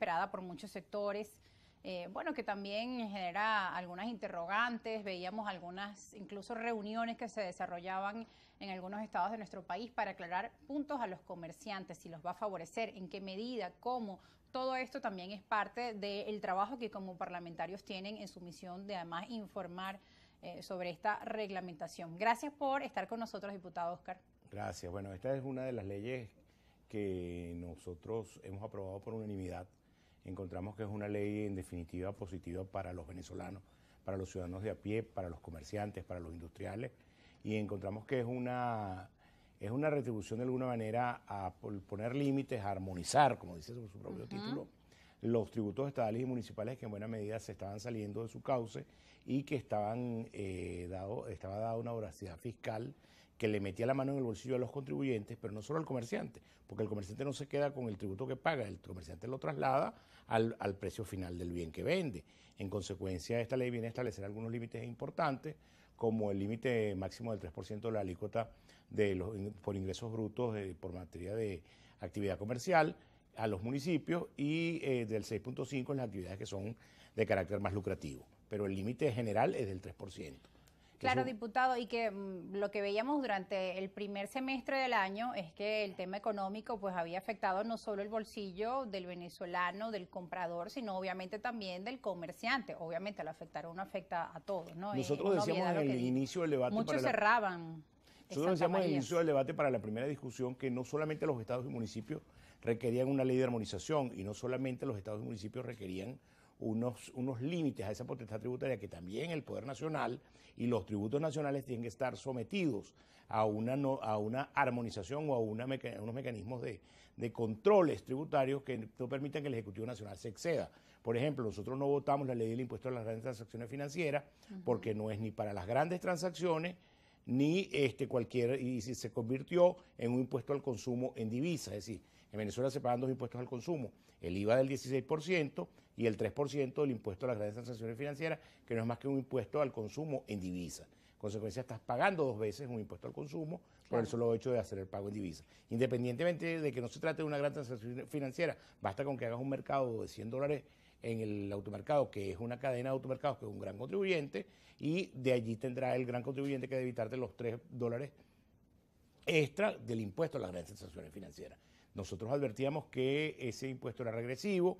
esperada por muchos sectores. Eh, bueno, que también genera algunas interrogantes, veíamos algunas incluso reuniones que se desarrollaban en algunos estados de nuestro país para aclarar puntos a los comerciantes, si los va a favorecer, en qué medida, cómo. Todo esto también es parte del trabajo que como parlamentarios tienen en su misión de además informar eh, sobre esta reglamentación. Gracias por estar con nosotros, diputado Oscar. Gracias. Bueno, esta es una de las leyes que nosotros hemos aprobado por unanimidad encontramos que es una ley en definitiva positiva para los venezolanos, para los ciudadanos de a pie, para los comerciantes, para los industriales, y encontramos que es una, es una retribución de alguna manera a poner límites, a armonizar, como dice su propio título, los tributos estadales y municipales que en buena medida se estaban saliendo de su cauce y que estaban, eh, dado, estaba dada una voracidad fiscal que le metía la mano en el bolsillo a los contribuyentes, pero no solo al comerciante, porque el comerciante no se queda con el tributo que paga, el comerciante lo traslada al, precio final del bien que vende. En consecuencia, esta ley viene a establecer algunos límites importantes, como el límite máximo del 3% de la alícuota de los, por ingresos brutos por materia de actividad comercial a los municipios y eh, del 6.5 en las actividades que son de carácter más lucrativo. Pero el límite general es del 3%. Claro, diputado, y que mm, lo que veíamos durante el primer semestre del año es que el tema económico pues había afectado no solo el bolsillo del venezolano, del comprador, sino obviamente también del comerciante. Obviamente lo afectaron, afecta a todos, ¿no? Nosotros eh, decíamos en el inicio del debate... Muchos cerraban. Nosotros decíamos el inicio del debate para la primera discusión que no solamente los estados y municipios requerían una ley de armonización y no solamente los estados y municipios requerían unos, límites a esa potestad tributaria que también el Poder Nacional y los tributos nacionales tienen que estar sometidos a una, a una armonización o a, unos mecanismos de, controles tributarios que no permitan que el Ejecutivo Nacional se exceda. Por ejemplo, nosotros no votamos la ley del impuesto a las grandes transacciones financieras porque no es ni para las grandes transacciones, ni este, cualquier, y si se convirtió en un impuesto al consumo en divisa, es decir, en Venezuela se pagan dos impuestos al consumo, el IVA del 16% y el 3% del impuesto a las grandes transacciones financieras, que no es más que un impuesto al consumo en divisa. Consecuencia, estás pagando dos veces un impuesto al consumo por el solo hecho de hacer el pago en divisa. Independientemente de que no se trate de una gran transacción financiera, basta con que hagas un mercado de 100 dólares en el automercado, que es una cadena de automercados que es un gran contribuyente, y de allí tendrá el gran contribuyente que debe evitarte los 3 dólares extra del impuesto a las grandes transacciones financieras. Nosotros advertíamos que ese impuesto era regresivo,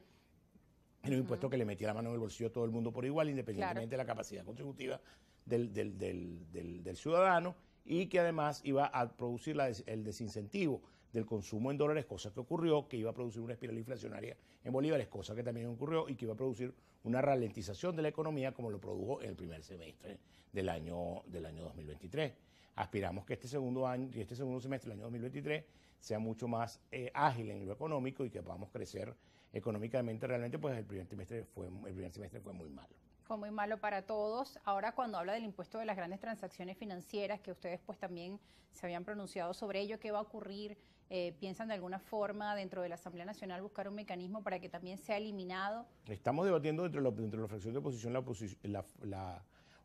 era un impuesto que le metía la mano en el bolsillo a todo el mundo por igual, independientemente de la capacidad contributiva del, ciudadano, y que además iba a producir el desincentivo del consumo en dólares, cosa que ocurrió, que iba a producir una espiral inflacionaria en bolívares, cosa que también ocurrió y que iba a producir una ralentización de la economía como lo produjo en el primer semestre del año, del año 2023. Aspiramos que este segundo año y este segundo semestre del año 2023 sea mucho más eh, ágil en lo económico y que podamos crecer económicamente realmente, pues el primer trimestre fue, el primer semestre fue muy malo fue muy malo para todos. Ahora cuando habla del impuesto de las grandes transacciones financieras, que ustedes pues también se habían pronunciado sobre ello, ¿qué va a ocurrir? Eh, piensan de alguna forma dentro de la Asamblea Nacional buscar un mecanismo para que también sea eliminado. Estamos debatiendo dentro de la, fracción de oposición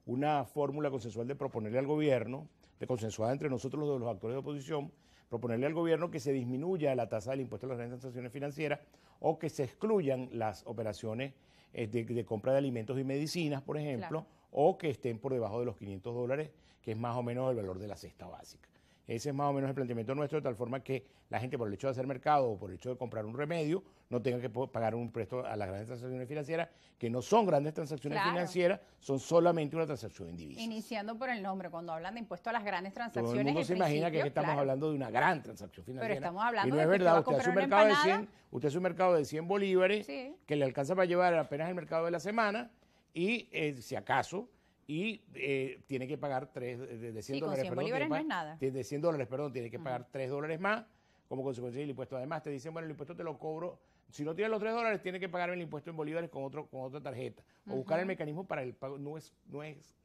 una fórmula consensual de proponerle al gobierno, de consensuada entre nosotros los, los actores de oposición, proponerle al gobierno que se disminuya la tasa del impuesto a las transacciones financieras o que se excluyan las operaciones eh, de, compra de alimentos y medicinas, por ejemplo, o que estén por debajo de los 500 dólares, que es más o menos el valor de la cesta básica. Ese es más o menos el planteamiento nuestro, de tal forma que la gente por el hecho de hacer mercado o por el hecho de comprar un remedio no tenga que pagar un préstamo a las grandes transacciones financieras, que no son grandes transacciones financieras, son solamente una transacción individual. Iniciando por el nombre, cuando hablan de impuesto a las grandes transacciones. Todo el se imagina que, estamos hablando de una gran transacción financiera. Pero estamos hablando y no de es verdad, usted hace, un mercado de 100, usted hace un mercado de 100 bolívares que le alcanza para llevar apenas el mercado de la semana y eh, si acaso y eh, tiene que pagar tres de, 100 dólares. 100 perdón, no es nada. De 100 dólares, perdón, tiene que pagar tres dólares más como consecuencia del impuesto. Además, te dicen, bueno, el impuesto te lo cobro. Si no tienes los tres dólares, tiene que pagar el impuesto en bolívares con, otro, con otra tarjeta. O buscar el mecanismo para el pago. No es, no es,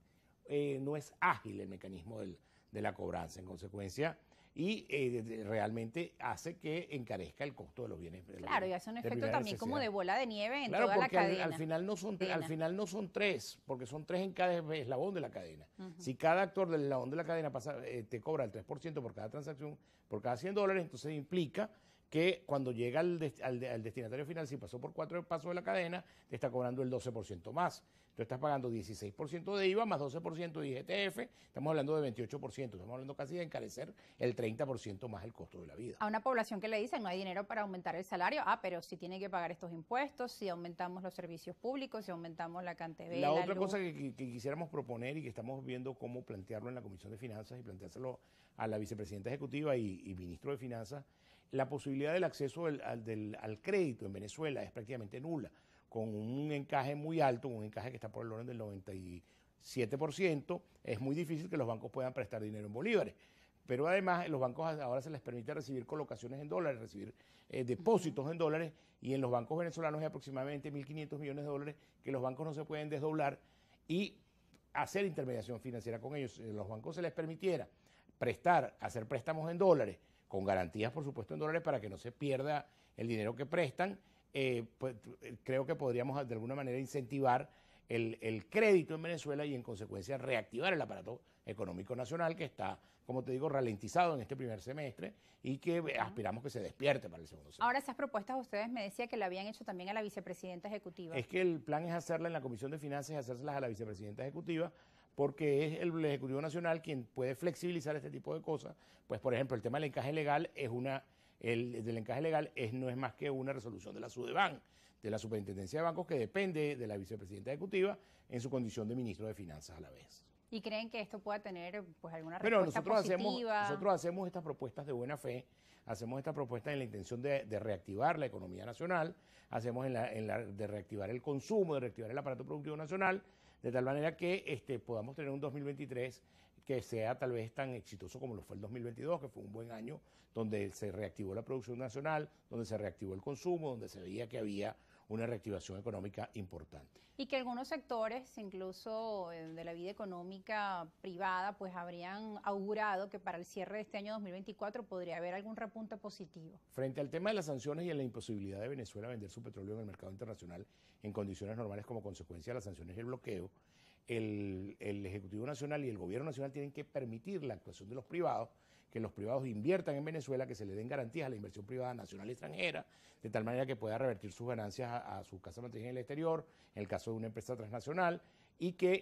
eh, no es ágil el mecanismo del, de la cobranza en consecuencia y eh, realmente hace que encarezca el costo de los bienes. claro, y hace un efecto también como de bola de nieve en toda la cadena. Al, al final no son al final no son tres, porque son tres en cada eslabón de la cadena. Si cada actor del eslabón de la cadena pasa, eh, te cobra el 3% por cada transacción, por cada 100 dólares, entonces implica que cuando llega al, destinatario final, si pasó por cuatro pasos de la cadena, te está cobrando el 12% más. Tú estás pagando 16% de IVA más 12% de IGTF, estamos hablando de 28%, estamos hablando casi de encarecer el 30% más el costo de la vida. A una población que le dicen no hay dinero para aumentar el salario, ah, pero si tiene que pagar estos impuestos, si aumentamos los servicios públicos, si aumentamos la cantidad de... La, la otra cosa que, quisiéramos proponer y que estamos viendo cómo plantearlo en la Comisión de Finanzas y planteárselo a la vicepresidenta ejecutiva y ministro de Finanzas, la posibilidad del acceso al, crédito en Venezuela es prácticamente nula, con un encaje muy alto, un encaje que está por el orden del 97%, es muy difícil que los bancos puedan prestar dinero en bolívares. Pero además eh, los bancos ahora se les permite recibir colocaciones en dólares, recibir eh, depósitos en dólares, y en los bancos venezolanos hay aproximadamente 1.500 millones de dólares que los bancos no se pueden desdoblar y hacer intermediación financiera con ellos. Si eh, los bancos se les permitiera prestar, hacer préstamos en dólares, con garantías, por supuesto, en dólares para que no se pierda el dinero que prestan. Eh, pues, eh, creo que podríamos de alguna manera incentivar el, crédito en Venezuela y en consecuencia reactivar el aparato económico nacional que está, como te digo, ralentizado en este primer semestre y que aspiramos que se despierte para el segundo semestre. Ahora esas propuestas ustedes me decía que la habían hecho también a la vicepresidenta ejecutiva. Es que el plan es hacerla en la Comisión de Finanzas y hacérselas a la vicepresidenta ejecutiva porque es el, Ejecutivo Nacional quien puede flexibilizar este tipo de cosas. Pues, por ejemplo, el tema del encaje legal es una, el del encaje legal no es más que una resolución de la SUDEBAN, de la Superintendencia de Bancos, que depende de la vicepresidenta ejecutiva en su condición de ministro de Finanzas a la vez. ¿Y creen que esto pueda tener pues alguna respuesta Pero nosotros Hacemos, nosotros hacemos estas propuestas de buena fe, hacemos estas propuestas en la intención de, de, reactivar la economía nacional, hacemos en la, de reactivar el consumo, de reactivar el aparato productivo nacional, de tal manera que este, podamos tener un 2023 que sea tal vez tan exitoso como lo fue el 2022, que fue un buen año, donde se reactivó la producción nacional, donde se reactivó el consumo, donde se veía que había una reactivación económica importante. Y que algunos sectores, incluso eh, de la vida económica privada, pues habrían augurado que para el cierre de este año 2024 podría haber algún repunte positivo. Frente al tema de las sanciones y a la imposibilidad de Venezuela vender su petróleo en el mercado internacional en condiciones normales como consecuencia de las sanciones y el bloqueo, el, Ejecutivo Nacional y el Gobierno Nacional tienen que permitir la actuación de los privados, que los privados inviertan en Venezuela, que se le den garantías a la inversión privada nacional y extranjera, de tal manera que pueda revertir sus ganancias a, sus su casa matriz en el exterior, en el caso de una empresa transnacional, y que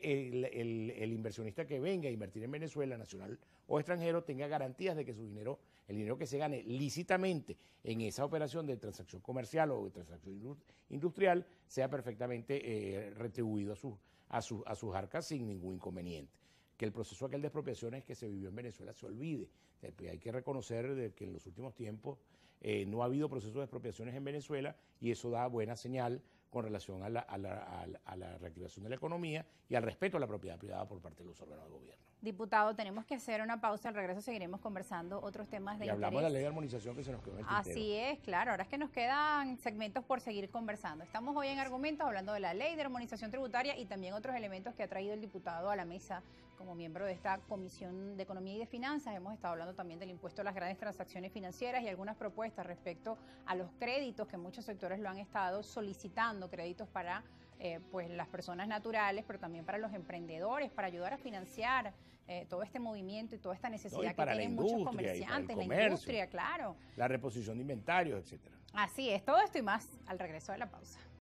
el, inversionista que venga a invertir en Venezuela, nacional o extranjero, tenga garantías de que su dinero, el dinero que se gane lícitamente en esa operación de transacción comercial o de transacción industrial, sea perfectamente eh, retribuido a sus a, a sus arcas sin ningún inconveniente. Que el proceso aquel de expropiaciones que se vivió en Venezuela se olvide. Eh, pues, hay que reconocer que en los últimos tiempos eh, no ha habido procesos de expropiaciones en Venezuela y eso da buena señal con relación a la, a, la, reactivación de la economía y al respeto a la propiedad privada por parte de los órganos de gobierno. Diputado, tenemos que hacer una pausa. Al regreso seguiremos conversando otros temas de y hablamos de la ley de armonización que se nos quedó en el Así es, claro. Ahora es que nos quedan segmentos por seguir conversando. Estamos hoy en Argumentos hablando de la ley de armonización tributaria y también otros elementos que ha traído el diputado a la mesa como miembro de esta Comisión de Economía y de Finanzas. Hemos estado hablando también del impuesto a las grandes transacciones financieras y algunas propuestas respecto a los créditos que muchos sectores lo han estado solicitando, créditos para eh, pues las personas naturales, pero también para los emprendedores, para ayudar a financiar eh, todo este movimiento y toda esta necesidad que tienen muchos comerciantes, la industria, claro. La reposición de inventarios, etcétera. Así es, todo esto y más al regreso de la pausa.